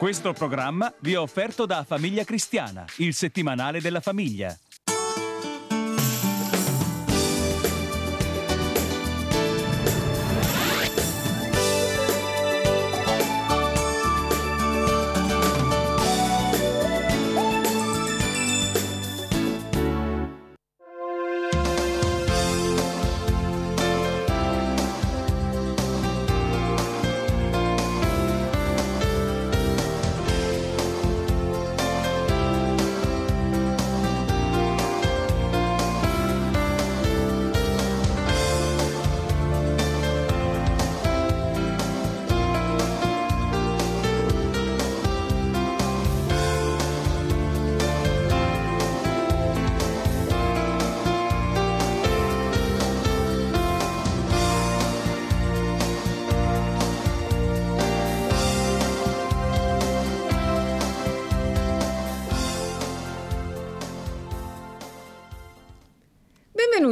Questo programma vi è offerto da Famiglia Cristiana, il settimanale della famiglia.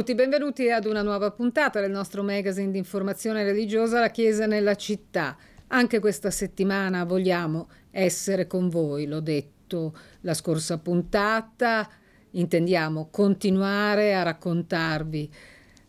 tutti, benvenuti ad una nuova puntata del nostro magazine di informazione religiosa La Chiesa nella città. Anche questa settimana vogliamo essere con voi, l'ho detto la scorsa puntata, intendiamo continuare a raccontarvi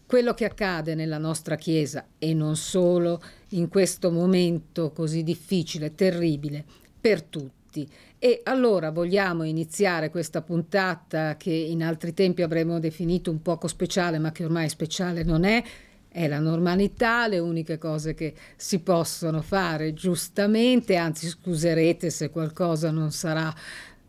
quello che accade nella nostra Chiesa e non solo in questo momento così difficile, terribile per tutti. E allora vogliamo iniziare questa puntata che in altri tempi avremmo definito un poco speciale, ma che ormai speciale non è. È la normalità, le uniche cose che si possono fare giustamente, anzi scuserete se qualcosa non sarà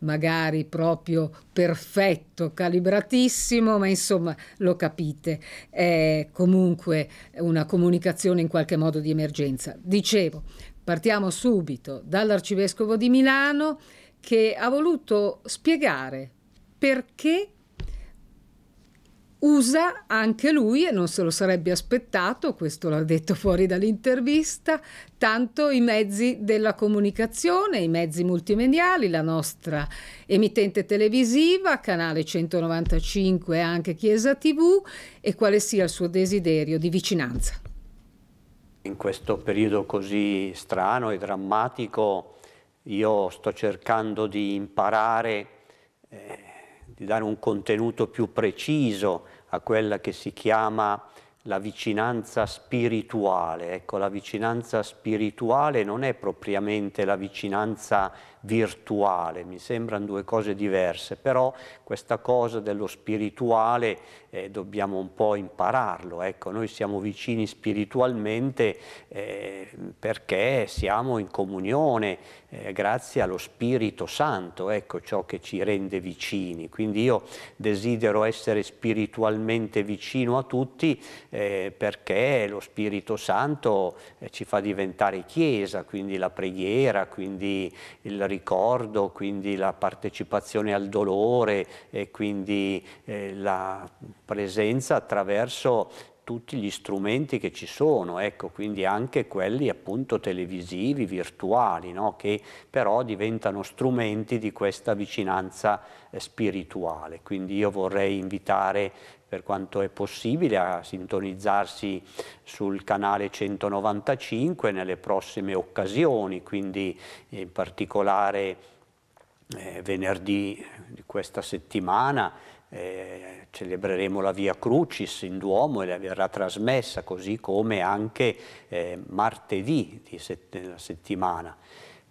magari proprio perfetto, calibratissimo, ma insomma lo capite, è comunque una comunicazione in qualche modo di emergenza. Dicevo, partiamo subito dall'arcivescovo di Milano che ha voluto spiegare perché usa anche lui, e non se lo sarebbe aspettato, questo l'ha detto fuori dall'intervista, tanto i mezzi della comunicazione, i mezzi multimediali, la nostra emittente televisiva, canale 195 e anche Chiesa TV, e quale sia il suo desiderio di vicinanza. In questo periodo così strano e drammatico io sto cercando di imparare, eh, di dare un contenuto più preciso a quella che si chiama la vicinanza spirituale. Ecco, la vicinanza spirituale non è propriamente la vicinanza virtuale, mi sembrano due cose diverse, però questa cosa dello spirituale eh, dobbiamo un po' impararlo. Ecco, noi siamo vicini spiritualmente eh, perché siamo in comunione eh, grazie allo Spirito Santo, ecco ciò che ci rende vicini. Quindi io desidero essere spiritualmente vicino a tutti eh, perché lo Spirito Santo eh, ci fa diventare Chiesa, quindi la preghiera, quindi il ricordo, quindi la partecipazione al dolore e quindi eh, la presenza attraverso tutti gli strumenti che ci sono, ecco, quindi anche quelli appunto televisivi, virtuali, no? che però diventano strumenti di questa vicinanza eh, spirituale. Quindi io vorrei invitare per quanto è possibile a sintonizzarsi sul canale 195 nelle prossime occasioni, quindi in particolare eh, venerdì di questa settimana eh, celebreremo la Via Crucis in Duomo e verrà trasmessa così come anche eh, martedì della settimana.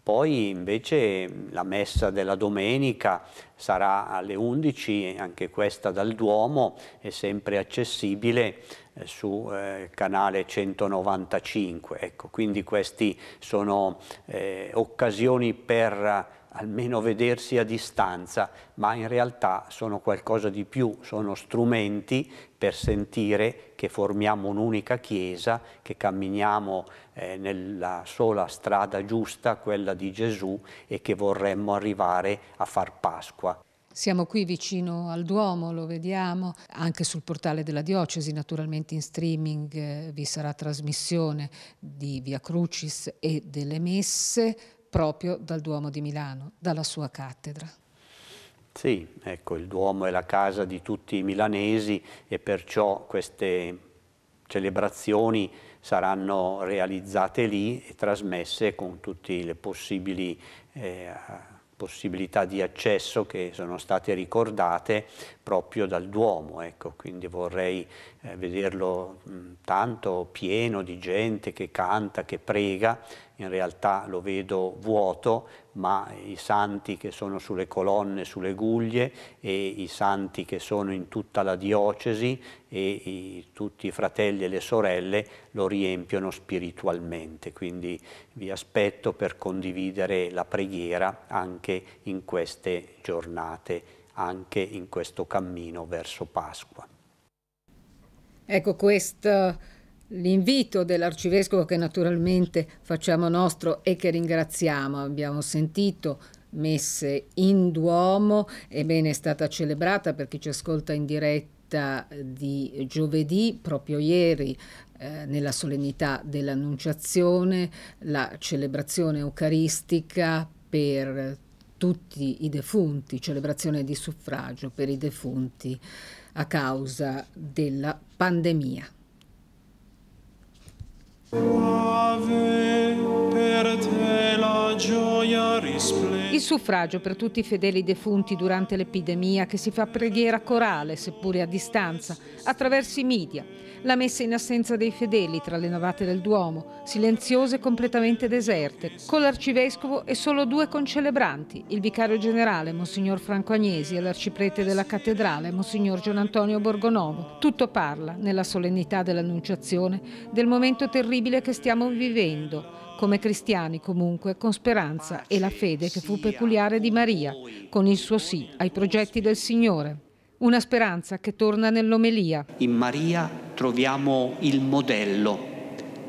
Poi invece la messa della domenica sarà alle 11, anche questa dal Duomo, è sempre accessibile eh, su eh, canale 195. Ecco, quindi queste sono eh, occasioni per almeno vedersi a distanza, ma in realtà sono qualcosa di più, sono strumenti per sentire che formiamo un'unica Chiesa, che camminiamo eh, nella sola strada giusta, quella di Gesù, e che vorremmo arrivare a far Pasqua. Siamo qui vicino al Duomo, lo vediamo, anche sul portale della Diocesi, naturalmente in streaming eh, vi sarà trasmissione di Via Crucis e delle messe proprio dal Duomo di Milano, dalla sua cattedra. Sì, ecco, il Duomo è la casa di tutti i milanesi e perciò queste celebrazioni saranno realizzate lì e trasmesse con tutte le possibili eh, possibilità di accesso che sono state ricordate, proprio dal Duomo, ecco, quindi vorrei eh, vederlo mh, tanto pieno di gente che canta, che prega, in realtà lo vedo vuoto, ma i santi che sono sulle colonne, sulle guglie e i santi che sono in tutta la diocesi e i, tutti i fratelli e le sorelle lo riempiono spiritualmente, quindi vi aspetto per condividere la preghiera anche in queste giornate anche in questo cammino verso Pasqua. Ecco questo l'invito dell'arcivescovo che naturalmente facciamo nostro e che ringraziamo. Abbiamo sentito messe in Duomo, ebbene è stata celebrata per chi ci ascolta in diretta di giovedì, proprio ieri, eh, nella solennità dell'Annunciazione, la celebrazione eucaristica per tutti i defunti, celebrazione di suffragio per i defunti a causa della pandemia. Il suffragio per tutti i fedeli defunti durante l'epidemia che si fa preghiera corale, seppure a distanza, attraverso i media la messa in assenza dei fedeli tra le navate del Duomo, silenziose e completamente deserte, con l'arcivescovo e solo due concelebranti, il vicario generale Monsignor Franco Agnesi e l'arciprete della cattedrale Monsignor Gian Antonio Borgonovo. Tutto parla, nella solennità dell'annunciazione, del momento terribile che stiamo vivendo, come cristiani comunque, con speranza e la fede che fu peculiare di Maria, con il suo sì ai progetti del Signore. Una speranza che torna nell'omelia. In Maria troviamo il modello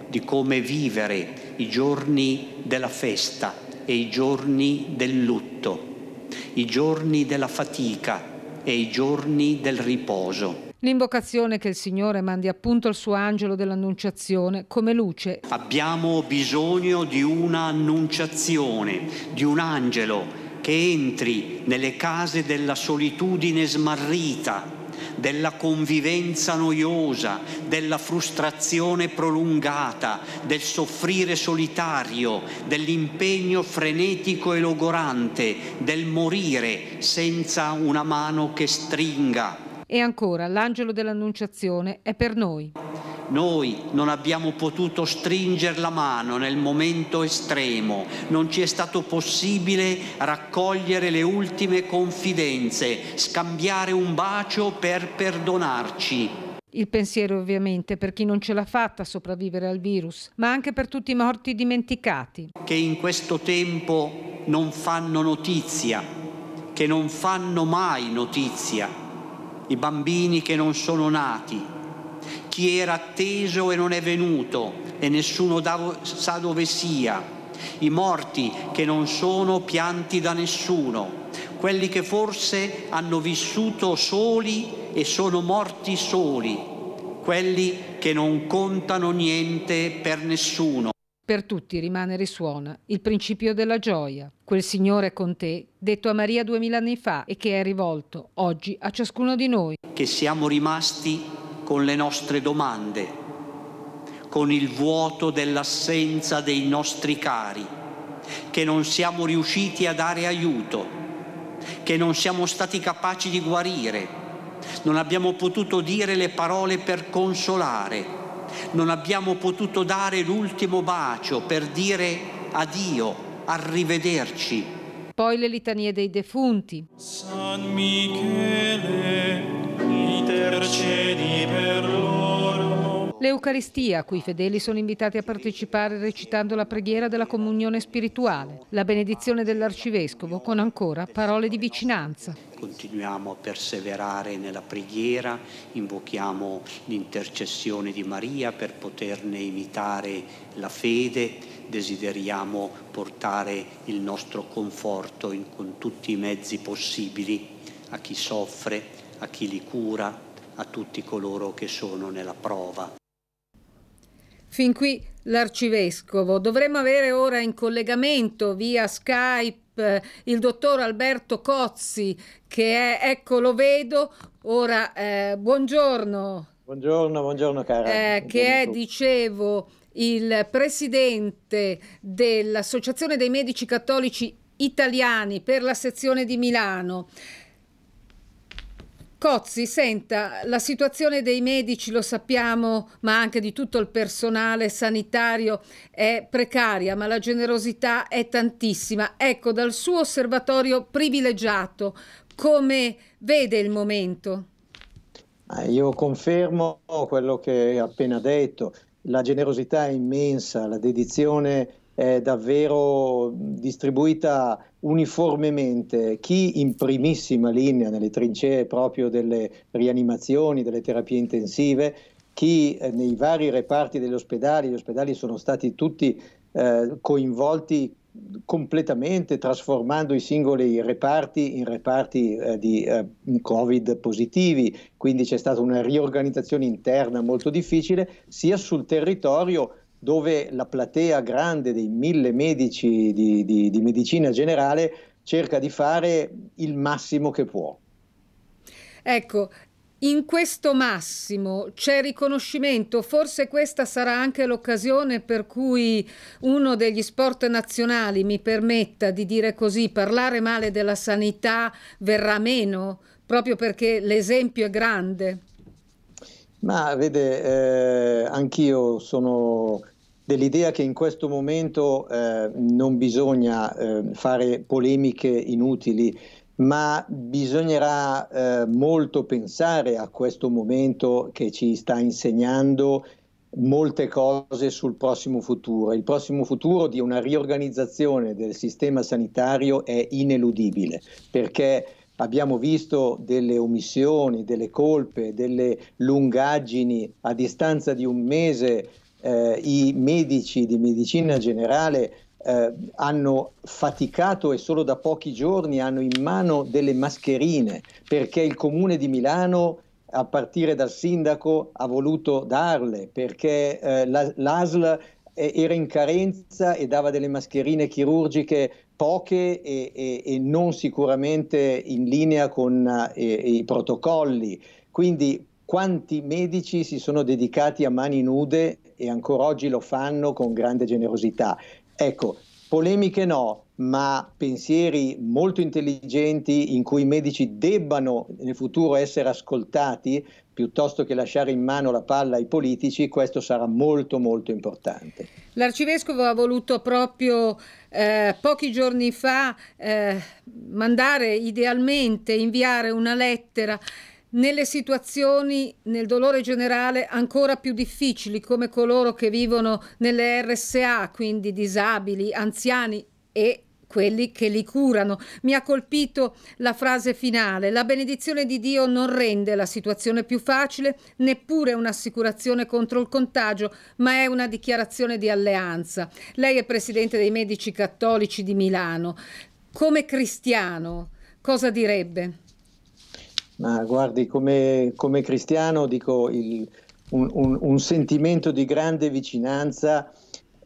di come vivere i giorni della festa e i giorni del lutto, i giorni della fatica e i giorni del riposo. L'invocazione che il Signore mandi appunto al suo angelo dell'annunciazione come luce. Abbiamo bisogno di un'annunciazione, di un angelo che entri nelle case della solitudine smarrita, della convivenza noiosa, della frustrazione prolungata, del soffrire solitario, dell'impegno frenetico e logorante, del morire senza una mano che stringa. E ancora, l'angelo dell'Annunciazione è per noi. Noi non abbiamo potuto stringere la mano nel momento estremo, non ci è stato possibile raccogliere le ultime confidenze, scambiare un bacio per perdonarci. Il pensiero ovviamente per chi non ce l'ha fatta a sopravvivere al virus, ma anche per tutti i morti dimenticati. Che in questo tempo non fanno notizia, che non fanno mai notizia, i bambini che non sono nati, chi era atteso e non è venuto e nessuno sa dove sia, i morti che non sono pianti da nessuno, quelli che forse hanno vissuto soli e sono morti soli, quelli che non contano niente per nessuno. Per tutti rimane e risuona il principio della gioia, quel Signore con te, detto a Maria duemila anni fa e che è rivolto oggi a ciascuno di noi. Che siamo rimasti con le nostre domande, con il vuoto dell'assenza dei nostri cari, che non siamo riusciti a dare aiuto, che non siamo stati capaci di guarire, non abbiamo potuto dire le parole per consolare, non abbiamo potuto dare l'ultimo bacio per dire addio, arrivederci. Poi le litanie dei defunti. San Michele intercedi per loro. L'Eucaristia, a cui i fedeli sono invitati a partecipare recitando la preghiera della comunione spirituale, la benedizione dell'Arcivescovo con ancora parole di vicinanza. Continuiamo a perseverare nella preghiera, invochiamo l'intercessione di Maria per poterne imitare la fede, desideriamo portare il nostro conforto in, con tutti i mezzi possibili a chi soffre, a chi li cura, a tutti coloro che sono nella prova. Fin qui l'arcivescovo. Dovremmo avere ora in collegamento via Skype eh, il dottor Alberto Cozzi che è, ecco lo vedo, ora eh, buongiorno. Buongiorno, buongiorno cara. Eh, buongiorno. che è, dicevo, il presidente dell'Associazione dei Medici Cattolici Italiani per la sezione di Milano. Cozzi, senta, la situazione dei medici, lo sappiamo, ma anche di tutto il personale sanitario è precaria, ma la generosità è tantissima. Ecco, dal suo osservatorio privilegiato, come vede il momento? Ah, io confermo quello che hai appena detto. La generosità è immensa, la dedizione è è davvero distribuita uniformemente, chi in primissima linea nelle trincee proprio delle rianimazioni, delle terapie intensive, chi eh, nei vari reparti degli ospedali, gli ospedali sono stati tutti eh, coinvolti completamente trasformando i singoli reparti in reparti eh, di eh, covid positivi, quindi c'è stata una riorganizzazione interna molto difficile sia sul territorio dove la platea grande dei mille medici di, di, di medicina generale cerca di fare il massimo che può. Ecco, in questo massimo c'è riconoscimento, forse questa sarà anche l'occasione per cui uno degli sport nazionali, mi permetta di dire così, parlare male della sanità verrà meno, proprio perché l'esempio è grande. Ma vede, eh, anch'io sono dell'idea che in questo momento eh, non bisogna eh, fare polemiche inutili, ma bisognerà eh, molto pensare a questo momento che ci sta insegnando molte cose sul prossimo futuro. Il prossimo futuro di una riorganizzazione del sistema sanitario è ineludibile perché abbiamo visto delle omissioni, delle colpe, delle lungaggini a distanza di un mese eh, i medici di medicina generale eh, hanno faticato e solo da pochi giorni hanno in mano delle mascherine perché il comune di Milano a partire dal sindaco ha voluto darle perché eh, la, l'ASL era in carenza e dava delle mascherine chirurgiche poche e, e, e non sicuramente in linea con eh, i protocolli. Quindi quanti medici si sono dedicati a mani nude e ancora oggi lo fanno con grande generosità. Ecco, polemiche no, ma pensieri molto intelligenti in cui i medici debbano nel futuro essere ascoltati piuttosto che lasciare in mano la palla ai politici, questo sarà molto molto importante. L'arcivescovo ha voluto proprio eh, pochi giorni fa eh, mandare idealmente, inviare una lettera nelle situazioni nel dolore generale ancora più difficili come coloro che vivono nelle RSA, quindi disabili, anziani e quelli che li curano. Mi ha colpito la frase finale, la benedizione di Dio non rende la situazione più facile, neppure un'assicurazione contro il contagio, ma è una dichiarazione di alleanza. Lei è presidente dei medici cattolici di Milano. Come cristiano, cosa direbbe? Ma guardi, come, come cristiano dico il, un, un, un, sentimento di grande vicinanza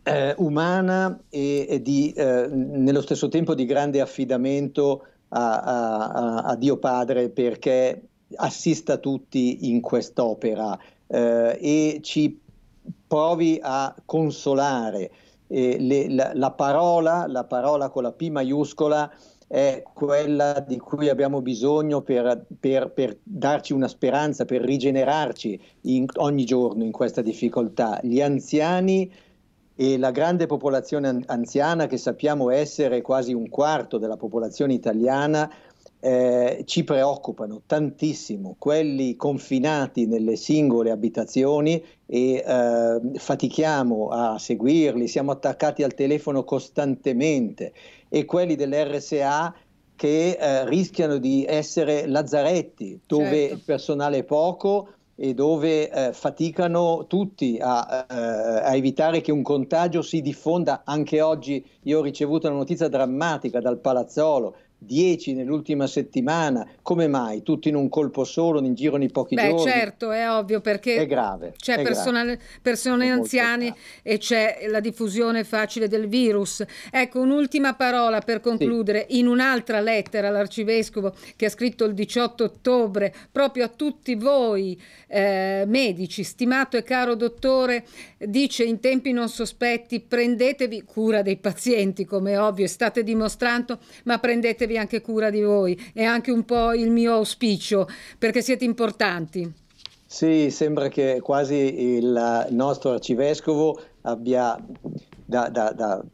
eh, umana e, e di, eh, nello stesso tempo di grande affidamento a, a, a Dio Padre perché assista tutti in quest'opera eh, e ci provi a consolare. Eh, le, la, la, parola, la parola con la P maiuscola, è quella di cui abbiamo bisogno per, per, per darci una speranza, per rigenerarci in, ogni giorno in questa difficoltà. Gli anziani e la grande popolazione anziana, che sappiamo essere quasi un quarto della popolazione italiana, eh, ci preoccupano tantissimo, quelli confinati nelle singole abitazioni e eh, fatichiamo a seguirli, siamo attaccati al telefono costantemente e quelli dell'RSA che eh, rischiano di essere lazzaretti dove certo. il personale è poco e dove eh, faticano tutti a, eh, a, evitare che un contagio si diffonda. Anche oggi io ho ricevuto una notizia drammatica dal Palazzolo 10 nell'ultima settimana, come mai? Tutti in un colpo solo, in giro di pochi Beh, giorni? Beh certo, è ovvio perché è grave, c'è è persone, persone anziane e c'è la diffusione facile del virus. Ecco, un'ultima parola per concludere. Sì. In un'altra lettera all'Arcivescovo che ha scritto il 18 ottobre, proprio a tutti voi eh, medici, stimato e caro dottore, dice in tempi non sospetti prendetevi cura dei pazienti, come è ovvio, state dimostrando, ma prendetevi prendetevi anche cura di voi, è anche un po' il mio auspicio, perché siete importanti. Sì, sembra che quasi il nostro arcivescovo abbia da, da, da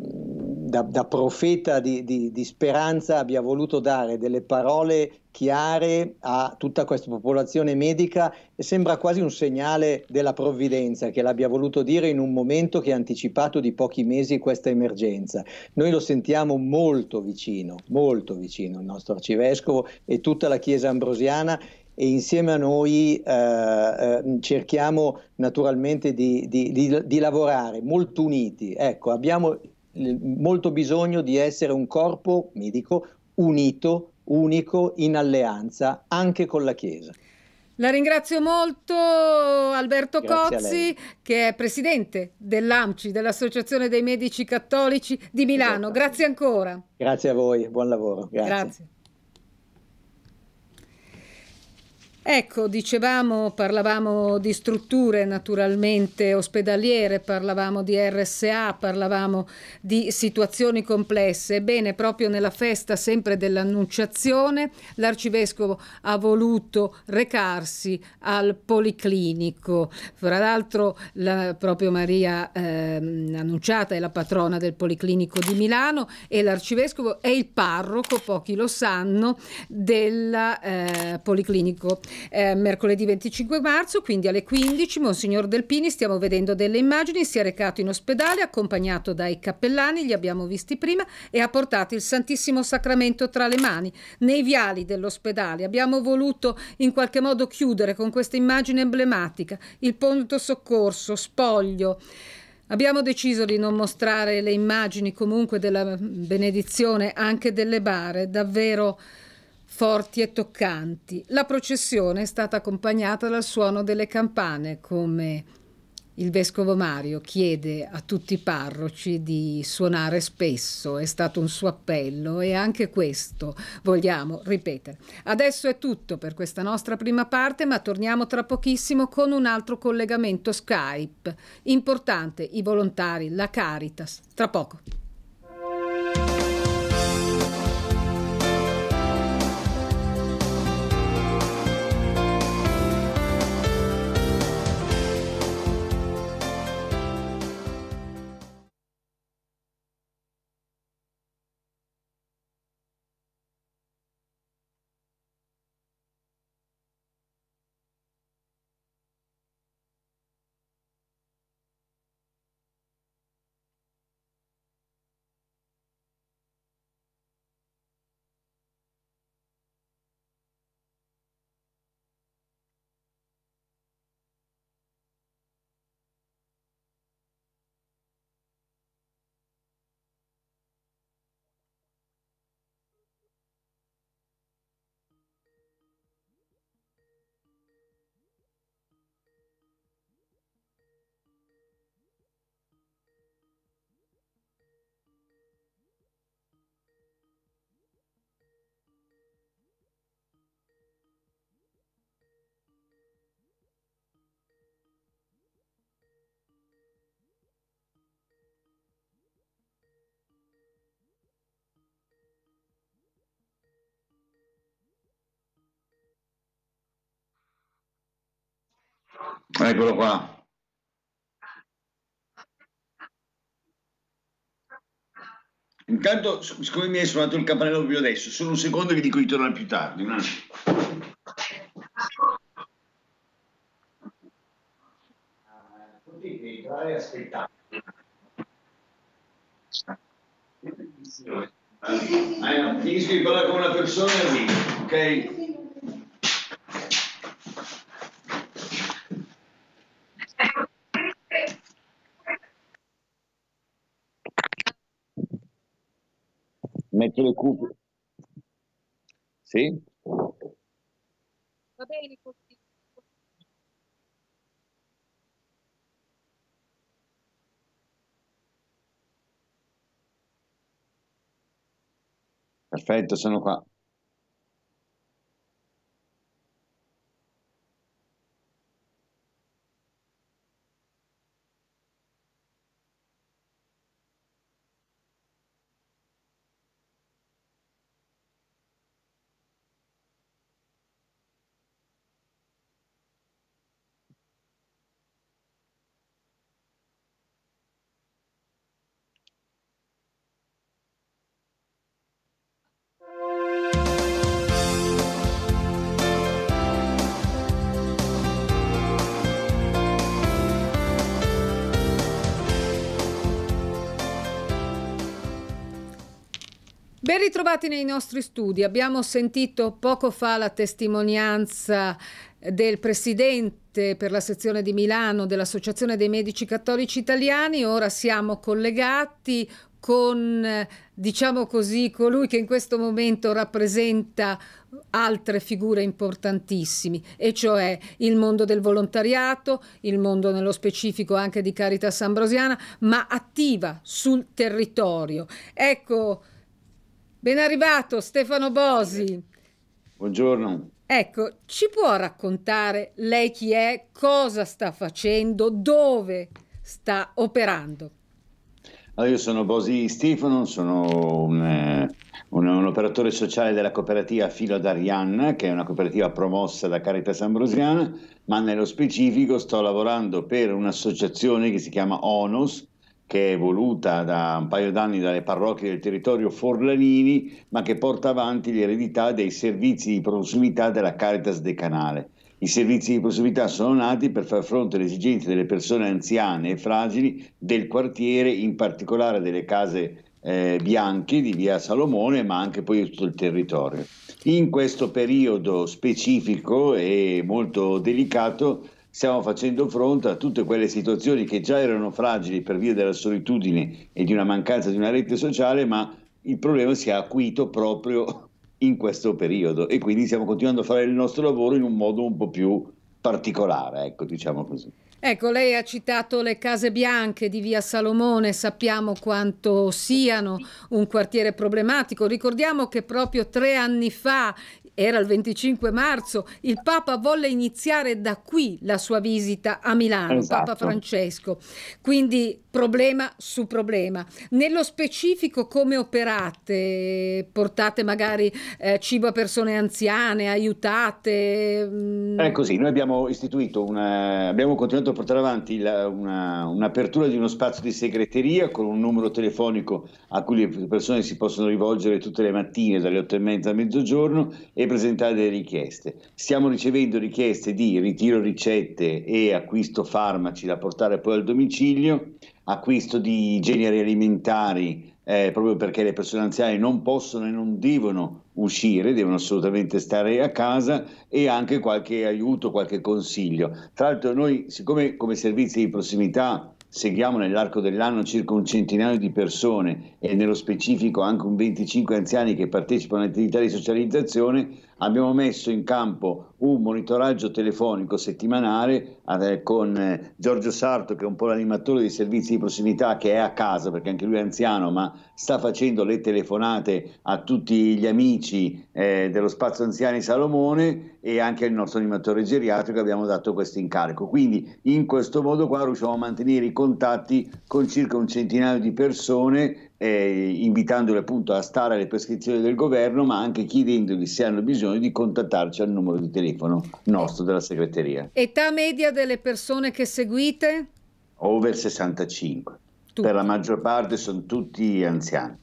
da, da profeta di, di, di, speranza abbia voluto dare delle parole chiare a tutta questa popolazione medica e sembra quasi un segnale della provvidenza che l'abbia voluto dire in un momento che ha anticipato di pochi mesi questa emergenza. Noi lo sentiamo molto vicino, molto vicino il nostro arcivescovo e tutta la Chiesa ambrosiana e insieme a noi eh, eh, cerchiamo naturalmente di, di, di, di, lavorare molto uniti. Ecco, abbiamo molto bisogno di essere un corpo, medico unito, unico, in alleanza anche con la Chiesa. La ringrazio molto Alberto Grazie Cozzi, che è presidente dell'AMCI, dell'Associazione dei Medici Cattolici di Milano. Esatto. Grazie ancora. Grazie a voi, buon lavoro. Grazie. Grazie. Ecco, dicevamo, parlavamo di strutture naturalmente ospedaliere, parlavamo di RSA, parlavamo di situazioni complesse. Ebbene, proprio nella festa sempre dell'Annunciazione, l'arcivescovo ha voluto recarsi al Policlinico. Fra l'altro, la, proprio Maria eh, Annunciata è la patrona del Policlinico di Milano e l'arcivescovo è il parroco, pochi lo sanno, del eh, Policlinico eh, mercoledì 25 marzo, quindi alle 15, Monsignor Delpini, stiamo vedendo delle immagini, si è recato in ospedale accompagnato dai cappellani, li abbiamo visti prima, e ha portato il Santissimo Sacramento tra le mani nei viali dell'ospedale. Abbiamo voluto in qualche modo chiudere con questa immagine emblematica, il ponto soccorso, spoglio. Abbiamo deciso di non mostrare le immagini comunque della benedizione anche delle bare, davvero forti e toccanti. La processione è stata accompagnata dal suono delle campane, come il vescovo Mario chiede a tutti i parroci di suonare spesso, è stato un suo appello e anche questo vogliamo ripetere. Adesso è tutto per questa nostra prima parte, ma torniamo tra pochissimo con un altro collegamento Skype. Importante, i volontari, la Caritas. Tra poco. Eccolo qua. Intanto, siccome mi hai suonato il campanello più adesso, solo un secondo vi dico di tornare più tardi. No? Finisco di parlare con una persona e ok? Cubo. Sì? Va bene così. Perfetto, sono qua. Ben ritrovati nei nostri studi. Abbiamo sentito poco fa la testimonianza del presidente per la sezione di Milano dell'Associazione dei Medici Cattolici Italiani. Ora siamo collegati con, diciamo così, colui che in questo momento rappresenta altre figure importantissime, e cioè il mondo del volontariato, il mondo nello specifico anche di Caritas Ambrosiana, ma attiva sul territorio. Ecco, Ben arrivato Stefano Bosi. Buongiorno. Ecco, ci può raccontare lei chi è, cosa sta facendo, dove sta operando? Allora, ah, io sono Bosi Stefano, sono un, eh, un, un, operatore sociale della cooperativa Filo d'Arianna, che è una cooperativa promossa da Caritas Ambrosiana, ma nello specifico sto lavorando per un'associazione che si chiama ONOS, che è voluta da un paio d'anni dalle parrocchie del territorio Forlanini, ma che porta avanti l'eredità dei servizi di prossimità della Caritas de Canale. I servizi di prossimità sono nati per far fronte alle esigenze delle persone anziane e fragili del quartiere, in particolare delle case eh, bianche di via Salomone, ma anche poi di tutto il territorio. In questo periodo specifico e molto delicato, stiamo facendo fronte a tutte quelle situazioni che già erano fragili per via della solitudine e di una mancanza di una rete sociale, ma il problema si è acuito proprio in questo periodo e quindi stiamo continuando a fare il nostro lavoro in un modo un po' più particolare, ecco, diciamo così. Ecco, lei ha citato le Case Bianche di Via Salomone, sappiamo quanto siano un quartiere problematico. Ricordiamo che proprio tre anni fa era il 25 marzo, il Papa volle iniziare da qui la sua visita a Milano, esatto. Papa Francesco. Quindi problema su problema. Nello specifico come operate? Portate magari eh, cibo a persone anziane, aiutate? Mm. È eh, così, noi abbiamo istituito, una, abbiamo continuato a portare avanti un'apertura di uno spazio di segreteria con un numero telefonico a cui le persone si possono rivolgere tutte le mattine dalle 8 e mezza a mezzogiorno e presentare delle richieste. Stiamo ricevendo richieste di ritiro ricette e acquisto farmaci da portare poi al domicilio acquisto di generi alimentari, eh, proprio perché le persone anziane non possono e non devono uscire, devono assolutamente stare a casa e anche qualche aiuto, qualche consiglio. Tra l'altro noi, siccome come servizi di prossimità seguiamo nell'arco dell'anno circa un centinaio di persone e nello specifico anche un 25 anziani che partecipano a attività di socializzazione, abbiamo messo in campo un monitoraggio telefonico settimanale eh, con eh, Giorgio Sarto, che è un po' l'animatore dei servizi di prossimità, che è a casa perché anche lui è anziano, ma sta facendo le telefonate a tutti gli amici eh, dello Spazio Anziani Salomone e anche al nostro animatore geriatrico abbiamo dato questo incarico. Quindi in questo modo qua riusciamo a mantenere i contatti con circa un centinaio di persone eh, invitandoli appunto a stare alle prescrizioni del governo, ma anche chiedendogli se hanno bisogno di contattarci al numero di telefono nostro della segreteria. Età media delle persone che seguite? Over 65. Tutti. Per la maggior parte sono tutti anziani.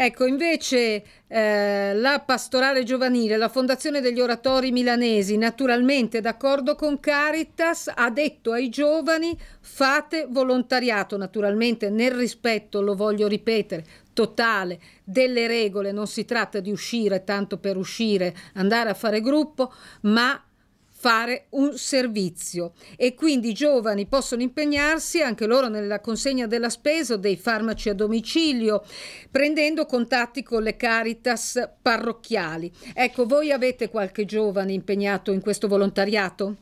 Ecco, invece eh, la pastorale giovanile, la Fondazione degli Oratori Milanesi, naturalmente d'accordo con Caritas, ha detto ai giovani fate volontariato, naturalmente nel rispetto, lo voglio ripetere, totale delle regole, non si tratta di uscire tanto per uscire, andare a fare gruppo, ma fare un servizio e quindi i giovani possono impegnarsi anche loro nella consegna della spesa o dei farmaci a domicilio prendendo contatti con le caritas parrocchiali. Ecco, voi avete qualche giovane impegnato in questo volontariato?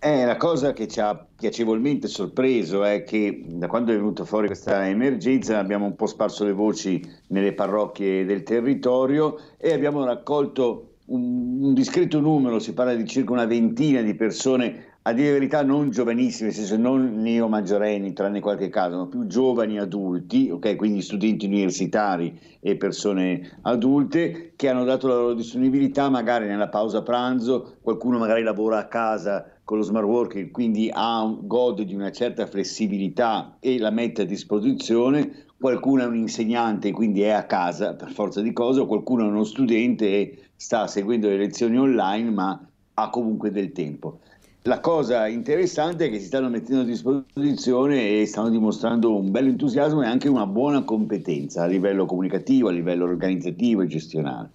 Eh, la cosa che ci ha piacevolmente sorpreso è che da quando è venuta fuori questa emergenza abbiamo un po' sparso le voci nelle parrocchie del territorio e abbiamo raccolto un, un discreto numero, si parla di circa una ventina di persone a dire la verità non giovanissime, nel senso non neo maggiorenni, tranne qualche caso, ma più giovani adulti, okay? quindi studenti universitari e persone adulte che hanno dato la loro disponibilità magari nella pausa pranzo, qualcuno magari lavora a casa con lo smart working, quindi ha, gode di una certa flessibilità e la mette a disposizione, qualcuno è un insegnante quindi è a casa per forza di cosa, qualcuno è uno studente e sta seguendo le lezioni online ma ha comunque del tempo. La cosa interessante è che si stanno mettendo a disposizione e stanno dimostrando un bel entusiasmo e anche una buona competenza a livello comunicativo, a livello organizzativo e gestionale.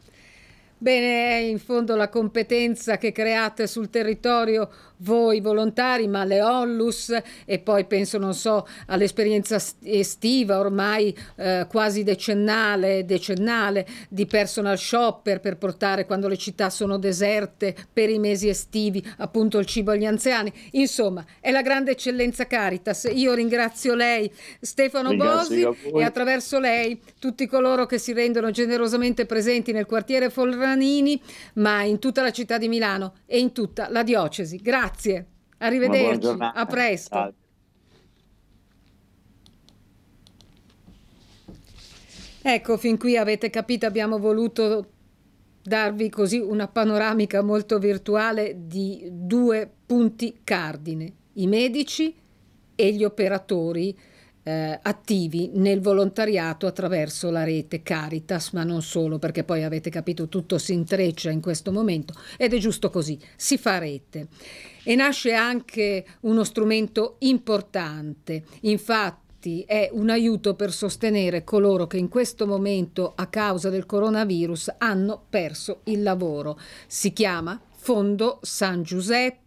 Bene, in fondo la competenza che create sul territorio voi volontari, ma le Onlus e poi penso, non so, all'esperienza estiva ormai eh, quasi decennale, decennale di personal shopper per portare quando le città sono deserte per i mesi estivi appunto il cibo agli anziani. Insomma, è la grande eccellenza Caritas. Io ringrazio lei Stefano Ringrazio Bosi e attraverso lei tutti coloro che si rendono generosamente presenti nel quartiere Folrano Giovannini, ma in tutta la città di Milano e in tutta la diocesi. Grazie, arrivederci, a presto. Ciao. Ecco, fin qui avete capito, abbiamo voluto darvi così una panoramica molto virtuale di due punti cardine, i medici e gli operatori eh, attivi nel volontariato attraverso la rete Caritas, ma non solo, perché poi avete capito tutto si intreccia in questo momento ed è giusto così, si fa rete. E nasce anche uno strumento importante, infatti è un aiuto per sostenere coloro che in questo momento a causa del coronavirus hanno perso il lavoro. Si chiama Fondo San Giuseppe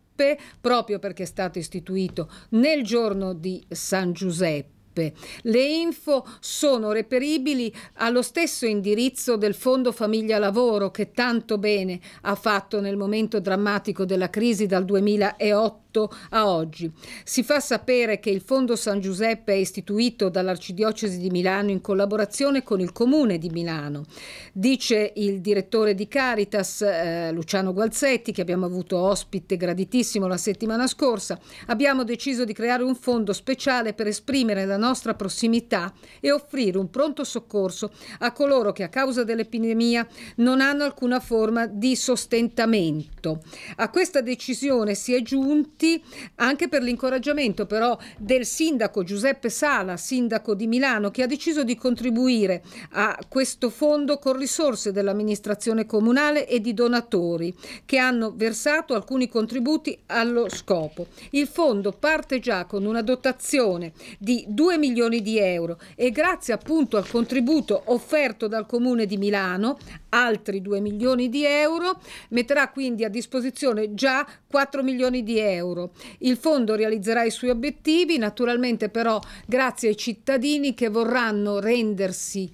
proprio perché è stato istituito nel giorno di San Giuseppe truppe. Le info sono reperibili allo stesso indirizzo del Fondo Famiglia Lavoro che tanto bene ha fatto nel momento drammatico della crisi dal 2008 a oggi. Si fa sapere che il Fondo San Giuseppe è istituito dall'Arcidiocesi di Milano in collaborazione con il Comune di Milano. Dice il direttore di Caritas, eh, Luciano Gualzetti, che abbiamo avuto ospite graditissimo la settimana scorsa, abbiamo deciso di creare un fondo speciale per esprimere la nostra nostra prossimità e offrire un pronto soccorso a coloro che a causa dell'epidemia non hanno alcuna forma di sostentamento. A questa decisione si è giunti anche per l'incoraggiamento però del sindaco Giuseppe Sala, sindaco di Milano, che ha deciso di contribuire a questo fondo con risorse dell'amministrazione comunale e di donatori che hanno versato alcuni contributi allo scopo. Il fondo parte già con una dotazione di 2 2 milioni di euro e grazie appunto al contributo offerto dal Comune di Milano altri 2 milioni di euro, metterà quindi a disposizione già 4 milioni di euro. Il fondo realizzerà i suoi obiettivi, naturalmente però grazie ai cittadini che vorranno rendersi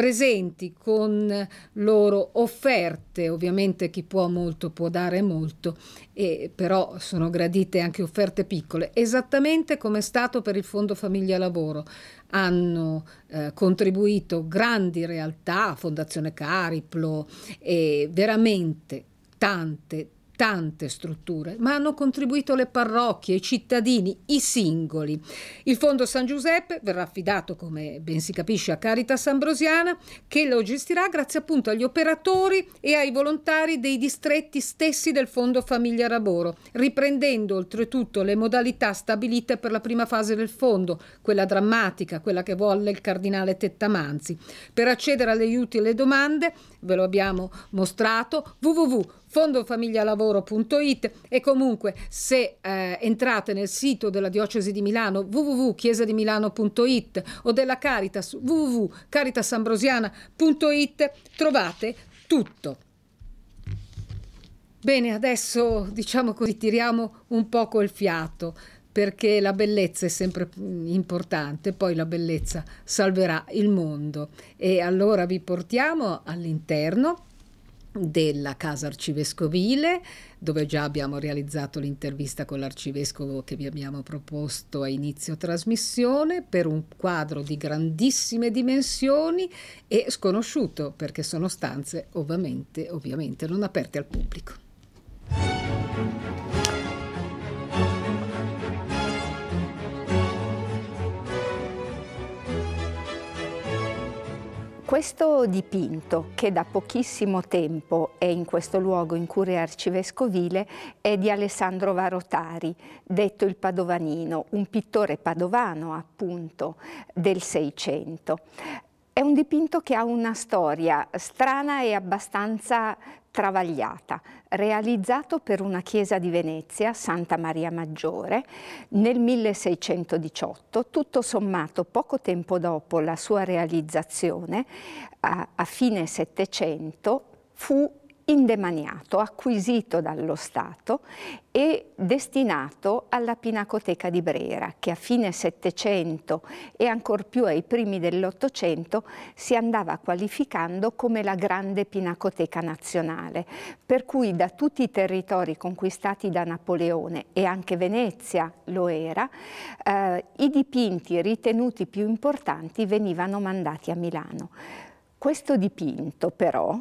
presenti con loro offerte, ovviamente chi può molto può dare molto, e però sono gradite anche offerte piccole, esattamente come è stato per il Fondo Famiglia Lavoro. Hanno eh, contribuito grandi realtà, Fondazione Cariplo, e veramente tante, tante strutture, ma hanno contribuito le parrocchie, i cittadini, i singoli. Il Fondo San Giuseppe verrà affidato, come ben si capisce, a Caritas Ambrosiana, che lo gestirà grazie appunto agli operatori e ai volontari dei distretti stessi del Fondo Famiglia Raboro, riprendendo oltretutto le modalità stabilite per la prima fase del fondo, quella drammatica, quella che volle il cardinale Tettamanzi. Per accedere agli aiuti e alle domande, ve lo abbiamo mostrato, www fondofamiglialavoro.it e comunque se eh, entrate nel sito della Diocesi di Milano www.chiesadimilano.it o della Caritas www.caritasambrosiana.it trovate tutto. Bene, adesso diciamo così, tiriamo un poco il fiato perché la bellezza è sempre mm, importante, poi la bellezza salverà il mondo. E allora vi portiamo all'interno della casa arcivescovile dove già abbiamo realizzato l'intervista con l'arcivescovo che vi abbiamo proposto a inizio trasmissione per un quadro di grandissime dimensioni e sconosciuto perché sono stanze ovviamente, ovviamente non aperte al pubblico. Questo dipinto, che da pochissimo tempo è in questo luogo in curia arcivescovile, è di Alessandro Varotari, detto il Padovanino, un pittore padovano appunto del Seicento. È un dipinto che ha una storia strana e abbastanza travagliata, realizzato per una chiesa di Venezia, Santa Maria Maggiore, nel 1618, tutto sommato poco tempo dopo la sua realizzazione, a, a fine Settecento, fu indemaniato, acquisito dallo Stato e destinato alla Pinacoteca di Brera, che a fine Settecento e ancor più ai primi dell'Ottocento si andava qualificando come la grande Pinacoteca nazionale, per cui da tutti i territori conquistati da Napoleone e anche Venezia lo era, eh, i dipinti ritenuti più importanti venivano mandati a Milano. Questo dipinto però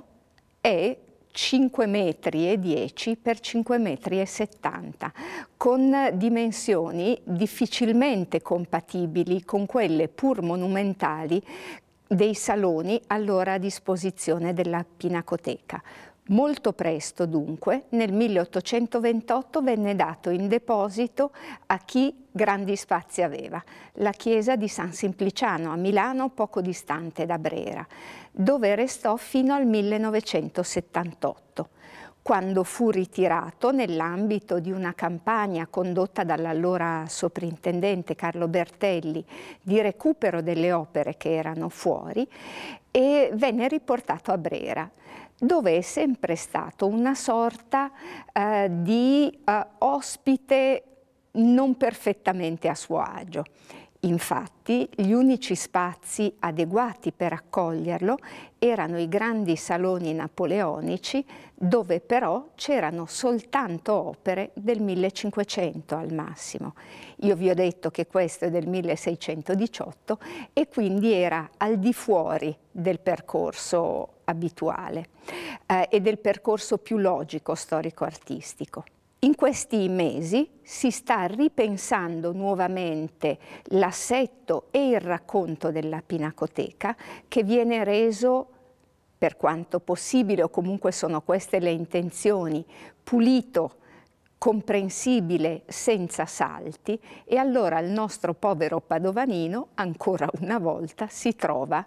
è 5 metri e 10 per 5 metri e 70, con dimensioni difficilmente compatibili con quelle pur monumentali dei saloni allora a disposizione della Pinacoteca. Molto presto, dunque, nel 1828 venne dato in deposito a chi grandi spazi aveva, la chiesa di San Simpliciano a Milano, poco distante da Brera, dove restò fino al 1978 quando fu ritirato nell'ambito di una campagna condotta dall'allora soprintendente Carlo Bertelli di recupero delle opere che erano fuori e venne riportato a Brera dove è sempre stato una sorta eh, di eh, ospite non perfettamente a suo agio. Infatti gli unici spazi adeguati per accoglierlo erano i grandi saloni napoleonici dove però c'erano soltanto opere del 1500 al massimo. Io vi ho detto che questo è del 1618 e quindi era al di fuori del percorso abituale eh, e del percorso più logico storico-artistico. In questi mesi si sta ripensando nuovamente l'assetto e il racconto della Pinacoteca che viene reso per quanto possibile, o comunque sono queste le intenzioni, pulito, comprensibile, senza salti, e allora il nostro povero Padovanino ancora una volta si trova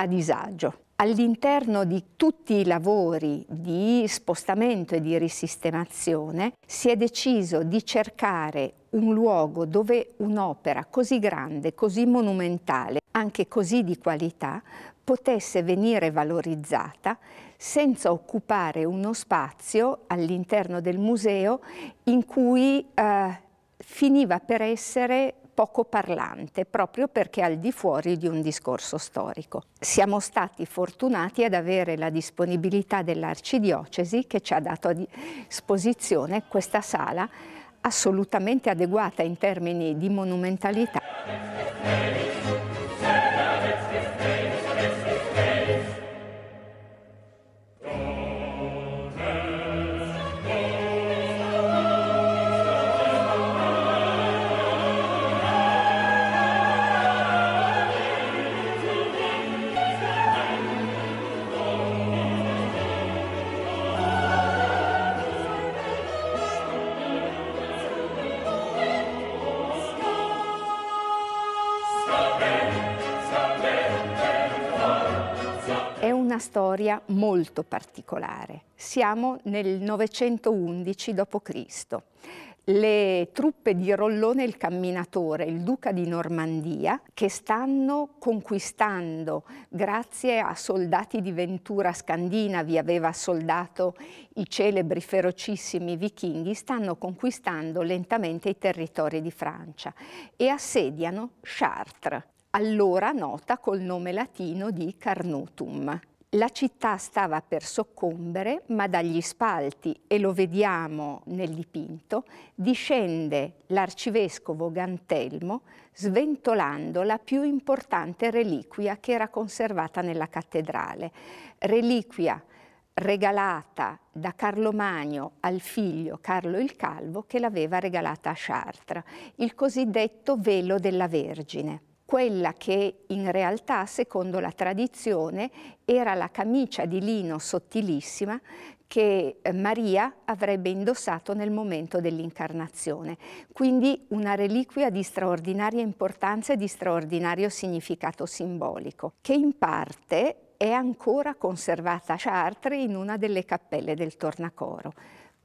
a disagio. All'interno di tutti i lavori di spostamento e di risistemazione si è deciso di cercare un luogo dove un'opera così grande, così monumentale, anche così di qualità, potesse venire valorizzata senza occupare uno spazio all'interno del museo in cui eh, finiva per essere poco parlante, proprio perché al di fuori di un discorso storico. Siamo stati fortunati ad avere la disponibilità dell'Arcidiocesi che ci ha dato a disposizione questa sala assolutamente adeguata in termini di monumentalità. storia molto particolare. Siamo nel 911 d.C. Le truppe di Rollone il Camminatore, il duca di Normandia, che stanno conquistando, grazie a soldati di Ventura Scandinavi, aveva soldato i celebri ferocissimi vichinghi, stanno conquistando lentamente i territori di Francia e assediano Chartres, allora nota col nome latino di Carnutum. La città stava per soccombere, ma dagli spalti, e lo vediamo nel dipinto, discende l'arcivescovo Gantelmo sventolando la più importante reliquia che era conservata nella cattedrale. Reliquia regalata da Carlo Magno al figlio Carlo il Calvo che l'aveva regalata a Chartres, il cosiddetto velo della Vergine quella che in realtà, secondo la tradizione, era la camicia di lino sottilissima che eh, Maria avrebbe indossato nel momento dell'incarnazione. Quindi una reliquia di straordinaria importanza e di straordinario significato simbolico, che in parte è ancora conservata a Chartres in una delle cappelle del Tornacoro.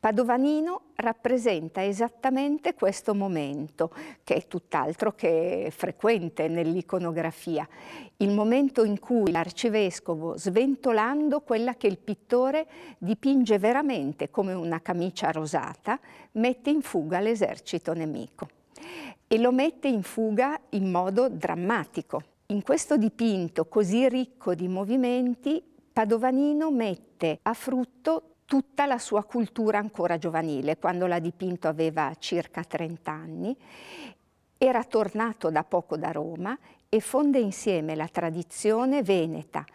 Padovanino rappresenta esattamente questo momento, che è tutt'altro che frequente nell'iconografia, il momento in cui l'arcivescovo, sventolando quella che il pittore dipinge veramente come una camicia rosata, mette in fuga l'esercito nemico. E lo mette in fuga in modo drammatico. In questo dipinto così ricco di movimenti, Padovanino mette a frutto tutta la sua cultura ancora giovanile, quando l'ha dipinto aveva circa 30 anni, era tornato da poco da Roma e fonde insieme la tradizione veneta.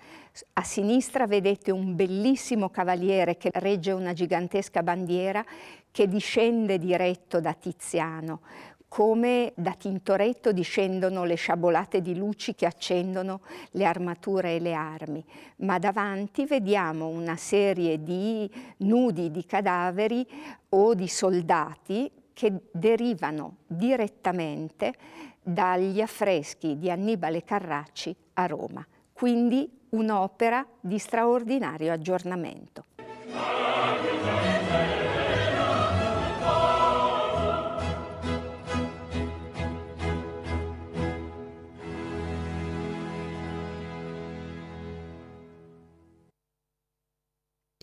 A sinistra vedete un bellissimo cavaliere che regge una gigantesca bandiera che discende diretto da Tiziano come da Tintoretto discendono le sciabolate di luci che accendono le armature e le armi, ma davanti vediamo una serie di nudi di cadaveri o di soldati che derivano direttamente dagli affreschi di Annibale Carracci a Roma. Quindi un'opera di straordinario aggiornamento.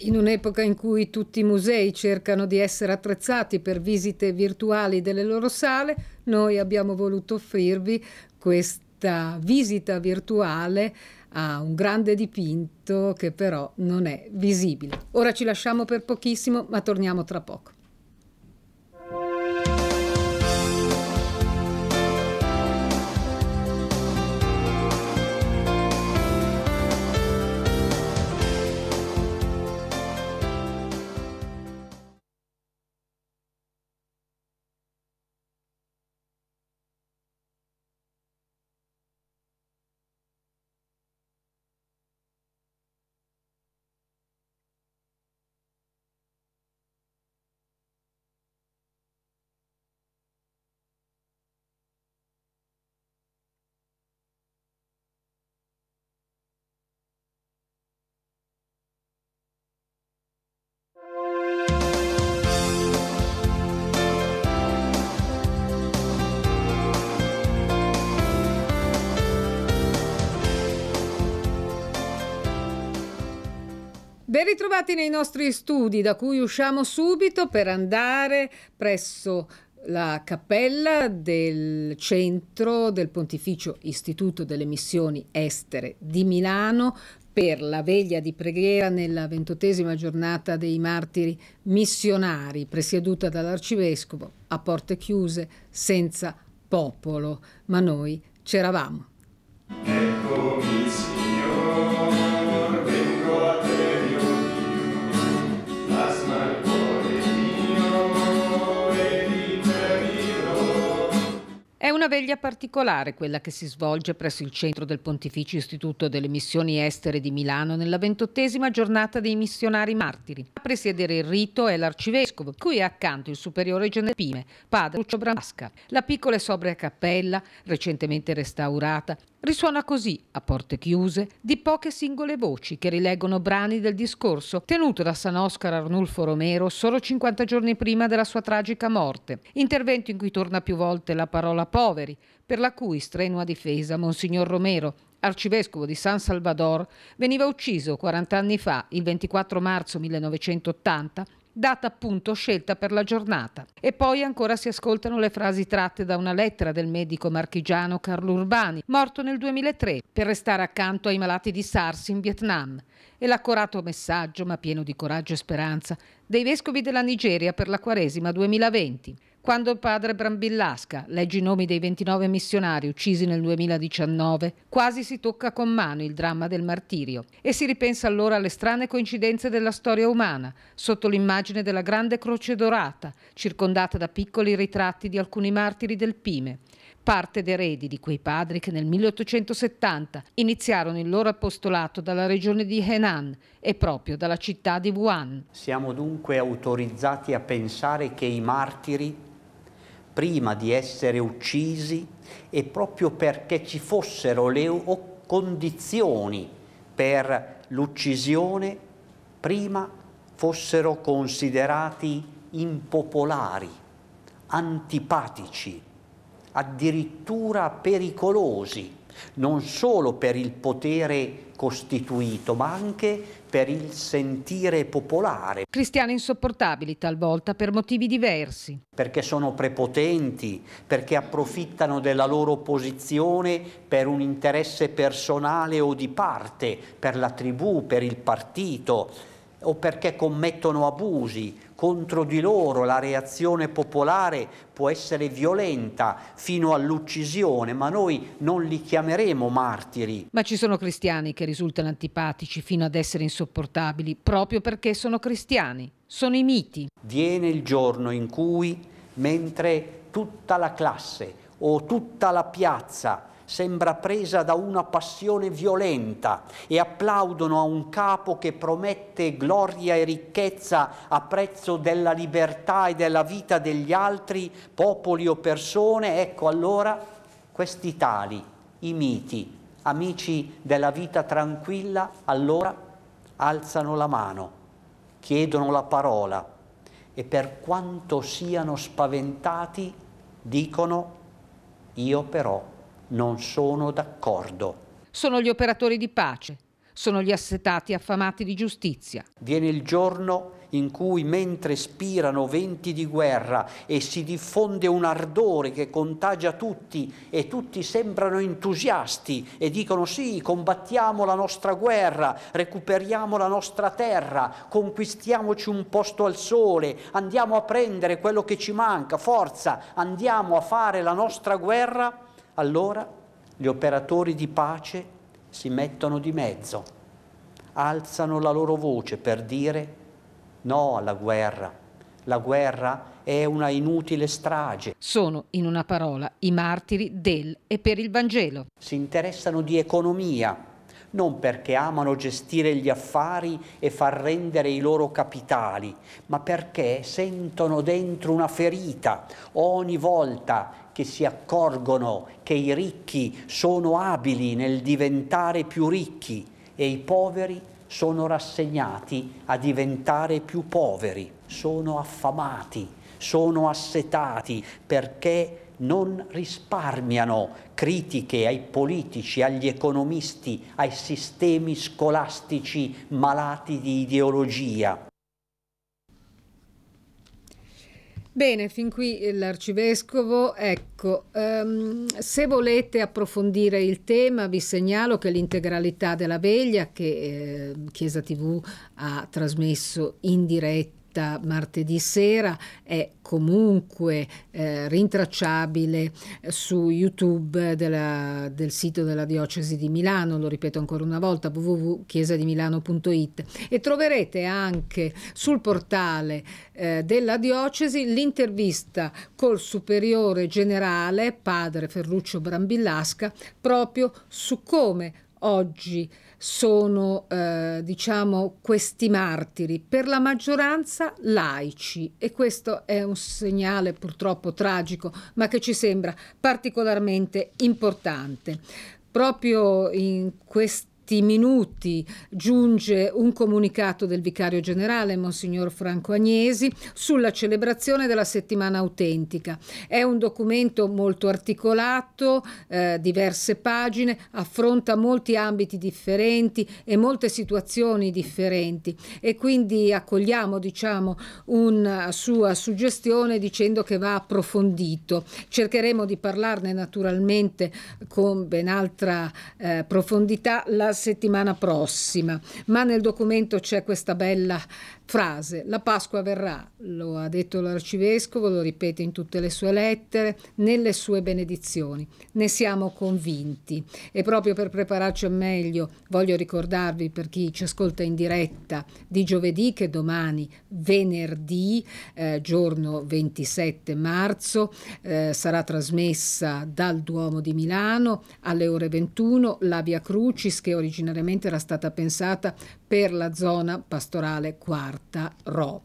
In un'epoca in cui tutti i musei cercano di essere attrezzati per visite virtuali delle loro sale, noi abbiamo voluto offrirvi questa visita virtuale a un grande dipinto che però non è visibile. Ora ci lasciamo per pochissimo, ma torniamo tra poco. Ben ritrovati nei nostri studi da cui usciamo subito per andare presso la cappella del centro del Pontificio Istituto delle Missioni Estere di Milano per la veglia di preghiera nella ventottesima giornata dei martiri missionari, presieduta dall'arcivescovo a porte chiuse, senza popolo, ma noi c'eravamo. Eccomi, Una veglia particolare, quella che si svolge presso il centro del Pontificio Istituto delle Missioni Estere di Milano nella ventottesima giornata dei missionari martiri. A presiedere il rito è l'arcivescovo, cui è accanto il superiore Genepime, padre Lucio Bramasca. La piccola e sobria cappella, recentemente restaurata, Risuona così, a porte chiuse, di poche singole voci che rileggono brani del discorso tenuto da San Oscar Arnulfo Romero solo 50 giorni prima della sua tragica morte. Intervento in cui torna più volte la parola poveri, per la cui strenua difesa Monsignor Romero, arcivescovo di San Salvador, veniva ucciso 40 anni fa, il 24 marzo 1980, data appunto scelta per la giornata. E poi ancora si ascoltano le frasi tratte da una lettera del medico marchigiano Carlo Urbani, morto nel 2003 per restare accanto ai malati di SARS in Vietnam, e l'accorato messaggio, ma pieno di coraggio e speranza, dei vescovi della Nigeria per la Quaresima 2020 quando il padre Brambillasca, legge i nomi dei 29 missionari uccisi nel 2019, quasi si tocca con mano il dramma del martirio e si ripensa allora alle strane coincidenze della storia umana, sotto l'immagine della grande croce dorata, circondata da piccoli ritratti di alcuni martiri del Pime, parte d'eredi di quei padri che nel 1870 iniziarono il loro apostolato dalla regione di Henan e proprio dalla città di Wuhan. Siamo dunque autorizzati a pensare che i martiri prima di essere uccisi e proprio perché ci fossero le condizioni per l'uccisione, prima fossero considerati impopolari, antipatici, addirittura pericolosi, non solo per il potere costituito, ma anche per il sentire popolare. Cristiani insopportabili talvolta per motivi diversi. Perché sono prepotenti, perché approfittano della loro posizione per un interesse personale o di parte, per la tribù, per il partito o perché commettono abusi contro di loro, la reazione popolare può essere violenta fino all'uccisione, ma noi non li chiameremo martiri. Ma ci sono cristiani che risultano antipatici fino ad essere insopportabili, proprio perché sono cristiani, sono i miti. Viene il giorno in cui, mentre tutta la classe o tutta la piazza sembra presa da una passione violenta e applaudono a un capo che promette gloria e ricchezza a prezzo della libertà e della vita degli altri, popoli o persone, ecco allora questi tali, i miti, amici della vita tranquilla, allora alzano la mano, chiedono la parola e per quanto siano spaventati dicono io però non sono d'accordo. Sono gli operatori di pace, sono gli assetati affamati di giustizia. Viene il giorno in cui mentre spirano venti di guerra e si diffonde un ardore che contagia tutti e tutti sembrano entusiasti e dicono sì, combattiamo la nostra guerra, recuperiamo la nostra terra, conquistiamoci un posto al sole, andiamo a prendere quello che ci manca, forza, andiamo a fare la nostra guerra, allora gli operatori di pace si mettono di mezzo, alzano la loro voce per dire no alla guerra. La guerra è una inutile strage. Sono, in una parola, i martiri del e per il Vangelo. Si interessano di economia, non perché amano gestire gli affari e far rendere i loro capitali, ma perché sentono dentro una ferita ogni volta che si accorgono che i ricchi sono abili nel diventare più ricchi e i poveri sono rassegnati a diventare più poveri, sono affamati, sono assetati perché non risparmiano critiche ai politici, agli economisti, ai sistemi scolastici malati di ideologia. Bene, fin qui l'arcivescovo. Ecco, um, se volete approfondire il tema vi segnalo che l'integralità della veglia che eh, Chiesa TV ha trasmesso in diretta diretta martedì sera è comunque eh, rintracciabile eh, su YouTube della, del sito della Diocesi di Milano, lo ripeto ancora una volta, www.chiesadimilano.it e troverete anche sul portale eh, della Diocesi l'intervista col Superiore Generale, padre Ferruccio Brambillasca, proprio su come oggi sono eh, diciamo questi martiri, per la maggioranza laici e questo è un segnale purtroppo tragico ma che ci sembra particolarmente importante. Proprio in questo pochi minuti giunge un comunicato del vicario generale, Monsignor Franco Agnesi, sulla celebrazione della settimana autentica. È un documento molto articolato, eh, diverse pagine, affronta molti ambiti differenti e molte situazioni differenti e quindi accogliamo diciamo, una eh, sua suggestione dicendo che va approfondito. Cercheremo di parlarne naturalmente con ben altra eh, profondità la settimana prossima, ma nel documento c'è questa bella frase, la Pasqua verrà, lo ha detto l'arcivescovo, lo ripete in tutte le sue lettere, nelle sue benedizioni, ne siamo convinti e proprio per prepararci al meglio voglio ricordarvi per chi ci ascolta in diretta di giovedì che domani venerdì, eh, giorno 27 marzo, eh, sarà trasmessa dal Duomo di Milano alle ore 21 la Via Crucis che originariamente era stata pensata per la zona pastorale quarta Marta Ro.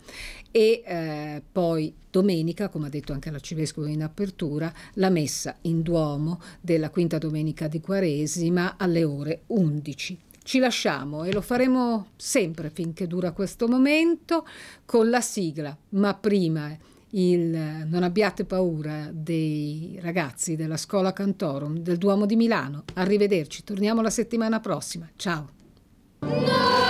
E eh, poi domenica, come ha detto anche l'Arcivescovo in apertura, la messa in Duomo della quinta domenica di Quaresima alle ore 11 ci lasciamo e lo faremo sempre finché dura questo momento con la sigla, ma prima il Non abbiate paura dei ragazzi della Scuola Cantorum del Duomo di Milano. Arrivederci, torniamo la settimana prossima. Ciao. No!